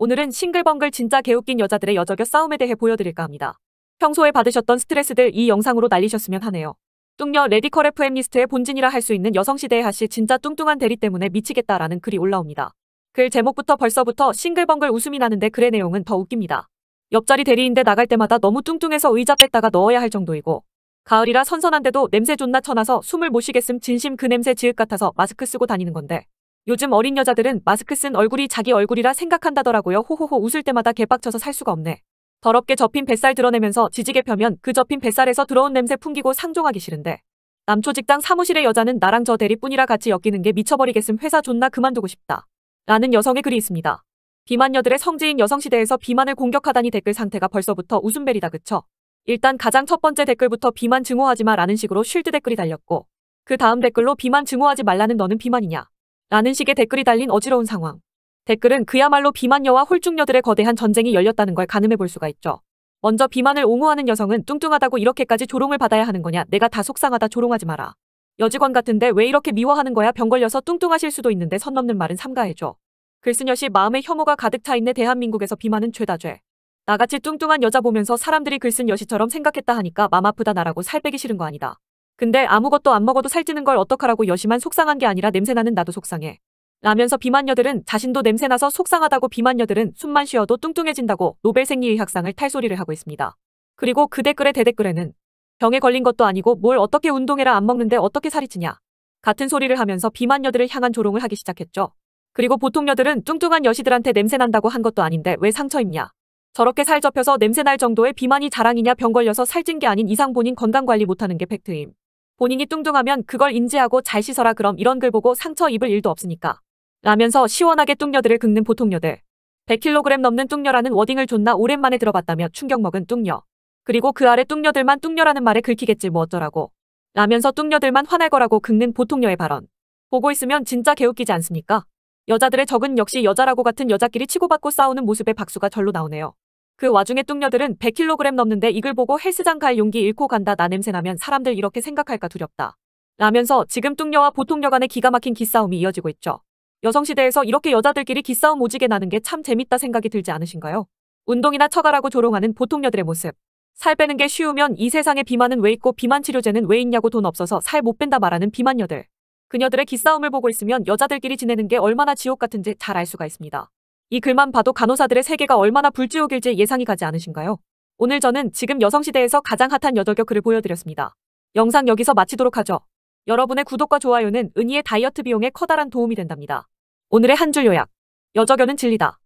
오늘은 싱글벙글 진짜 개웃긴 여자들의 여적격 싸움에 대해 보여드릴까 합니다. 평소에 받으셨던 스트레스들 이 영상으로 날리셨으면 하네요. 뚱녀 레디컬 FM리스트의 본진이라 할 수 있는 여성시대의 하시 진짜 뚱뚱한 대리 때문에 미치겠다라는 글이 올라옵니다. 글 제목부터 벌써부터 싱글벙글 웃음이 나는데 글의 내용은 더 웃깁니다. 옆자리 대리인데 나갈 때마다 너무 뚱뚱해서 의자 뺐다가 넣어야 할 정도이고 가을이라 선선한데도 냄새 존나 쳐나서 숨을 못 쉬겠음 진심 그 냄새 지읒 같아서 마스크 쓰고 다니는 건데 요즘 어린 여자들은 마스크 쓴 얼굴이 자기 얼굴이라 생각한다더라고요. 호호호 웃을 때마다 개빡쳐서 살 수가 없네. 더럽게 접힌 뱃살 드러내면서 지지게 펴면 그 접힌 뱃살에서 들어온 냄새 풍기고 상종하기 싫은데. 남초 직장 사무실의 여자는 나랑 저 대리뿐이라 같이 엮이는 게 미쳐버리겠음 회사 존나 그만두고 싶다. 라는 여성의 글이 있습니다. 비만녀들의 성지인 여성시대에서 비만을 공격하다니 댓글 상태가 벌써부터 웃음벨이다 그쵸? 일단 가장 첫 번째 댓글부터 비만 증오하지 마라는 식으로 쉴드 댓글이 달렸고 그 다음 댓글로 비만 증오하지 말라는 너는 비만이냐? 라는 식의 댓글이 달린 어지러운 상황. 댓글은 그야말로 비만녀와 홀쭉녀들의 거대한 전쟁이 열렸다는 걸 가늠해 볼 수가 있죠. 먼저 비만을 옹호하는 여성은 뚱뚱하다고 이렇게까지 조롱을 받아야 하는 거냐 내가 다 속상하다 조롱하지 마라. 여직원 같은데 왜 이렇게 미워하는 거야 병 걸려서 뚱뚱하실 수도 있는데 선 넘는 말은 삼가해줘. 글쓴여씨 마음에 혐오가 가득 차 있네 대한민국에서 비만은 죄다 죄. 나같이 뚱뚱한 여자 보면서 사람들이 글쓴 여시처럼 생각했다 하니까 맘 아프다 나라고 살 빼기 싫은 거 아니다. 근데 아무것도 안 먹어도 살찌는 걸 어떡하라고 여심한 속상한 게 아니라 냄새나는 나도 속상해. 라면서 비만녀들은 자신도 냄새나서 속상하다고 비만녀들은 숨만 쉬어도 뚱뚱해진다고 노벨 생리의학상을 탈소리를 하고 있습니다. 그리고 그 댓글의 대댓글에는 병에 걸린 것도 아니고 뭘 어떻게 운동해라 안 먹는데 어떻게 살이 찌냐. 같은 소리를 하면서 비만녀들을 향한 조롱을 하기 시작했죠. 그리고 보통녀들은 뚱뚱한 여시들한테 냄새난다고 한 것도 아닌데 왜 상처입냐. 저렇게 살 접혀서 냄새날 정도의 비만이 자랑이냐 병 걸려서 살찐 게 아닌 이상 본인 건강 관리 못하는 게 팩트임. 본인이 뚱뚱하면 그걸 인지하고 잘 씻어라 그럼 이런 글 보고 상처 입을 일도 없으니까. 라면서 시원하게 뚱녀들을 긁는 보통녀들. 100kg 넘는 뚱녀라는 워딩을 존나 오랜만에 들어봤다며 충격 먹은 뚱녀. 그리고 그 아래 뚱녀들만 뚱녀라는 말에 긁히겠지 뭐 어쩌라고. 라면서 뚱녀들만 화날 거라고 긁는 보통녀의 발언. 보고 있으면 진짜 개웃기지 않습니까? 여자들의 적은 역시 여자라고 같은 여자끼리 치고받고 싸우는 모습에 박수가 절로 나오네요. 그 와중에 뚱녀들은 100kg 넘는데 이걸 보고 헬스장 갈 용기 잃고 간다 나 냄새나면 사람들 이렇게 생각할까 두렵다. 라면서 지금 뚱녀와 보통녀 간의 기가 막힌 기싸움이 이어지고 있죠. 여성시대에서 이렇게 여자들끼리 기싸움 오지게 나는 게 참 재밌다 생각이 들지 않으신가요? 운동이나 처가라고 조롱하는 보통녀들의 모습. 살 빼는 게 쉬우면 이 세상에 비만은 왜 있고 비만 치료제는 왜 있냐고 돈 없어서 살 못 뺀다 말하는 비만녀들. 그녀들의 기싸움을 보고 있으면 여자들끼리 지내는 게 얼마나 지옥 같은지 잘 알 수가 있습니다. 이 글만 봐도 간호사들의 세계가 얼마나 불지옥일지 예상이 가지 않으신가요? 오늘 저는 지금 여성시대에서 가장 핫한 여덟개 글을 보여드렸습니다. 영상 여기서 마치도록 하죠. 여러분의 구독과 좋아요는 은희의 다이어트 비용에 커다란 도움이 된답니다. 오늘의 한 줄 요약. 여저견은 진리다.